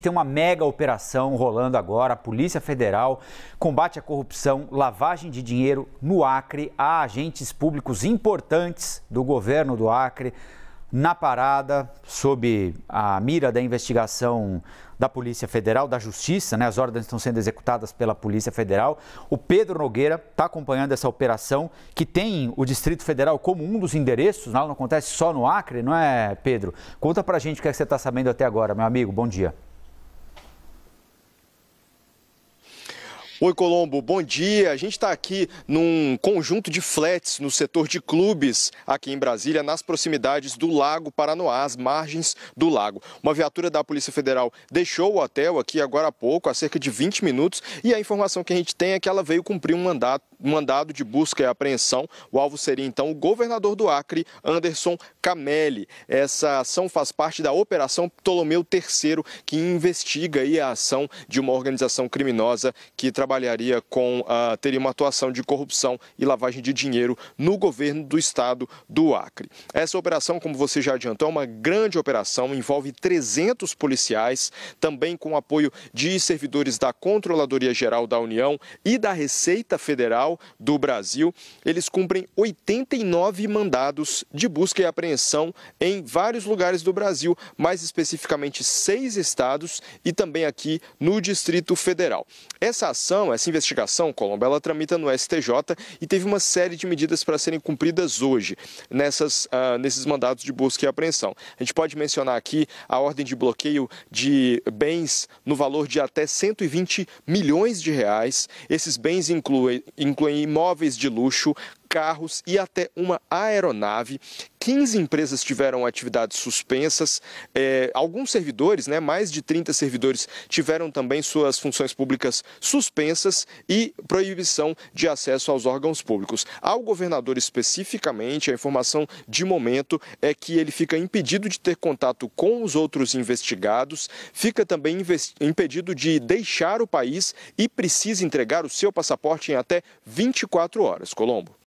Tem uma mega operação rolando agora, a Polícia Federal combate a corrupção, lavagem de dinheiro no Acre. Há agentes públicos importantes do governo do Acre na parada, sob a mira da investigação da Polícia Federal, da Justiça, né? As ordens estão sendo executadas pela Polícia Federal. O Pedro Nogueira está acompanhando essa operação que tem o Distrito Federal como um dos endereços, não acontece só no Acre, não é, Pedro? Conta pra gente o que, é que você está sabendo até agora, meu amigo. Bom dia. Oi, Colombo, bom dia. A gente está aqui num conjunto de flats no setor de clubes aqui em Brasília, nas proximidades do Lago Paranoá, às margens do lago. Uma viatura da Polícia Federal deixou o hotel aqui agora há pouco, há cerca de 20 minutos, e a informação que a gente tem é que ela veio cumprir um mandato, um mandado de busca e apreensão. O alvo seria então o governador do Acre, Anderson Camelli. Essa ação faz parte da Operação Ptolomeu III, que investiga a ação de uma organização criminosa que trabalha trabalharia com, uh, teria uma atuação de corrupção e lavagem de dinheiro no governo do estado do Acre. Essa operação, como você já adiantou, é uma grande operação, envolve 300 policiais, também com apoio de servidores da Controladoria Geral da União e da Receita Federal do Brasil. Eles cumprem 89 mandados de busca e apreensão em vários lugares do Brasil, mais especificamente seis estados e também aqui no Distrito Federal. Essa ação investigação, essa investigação, Colombo, ela tramita no STJ e teve uma série de medidas para serem cumpridas hoje nessas, uh, nesses mandatos de busca e apreensão. A gente pode mencionar aqui a ordem de bloqueio de bens no valor de até 120 milhões de reais. Esses bens incluem, incluem imóveis de luxo, carros e até uma aeronave 15 empresas tiveram atividades suspensas, é, alguns servidores, né, mais de 30 servidores, tiveram também suas funções públicas suspensas e proibição de acesso aos órgãos públicos. Ao governador especificamente, a informação de momento é que ele fica impedido de ter contato com os outros investigados, fica também impedido de deixar o país e precisa entregar o seu passaporte em até 24 horas. Colombo.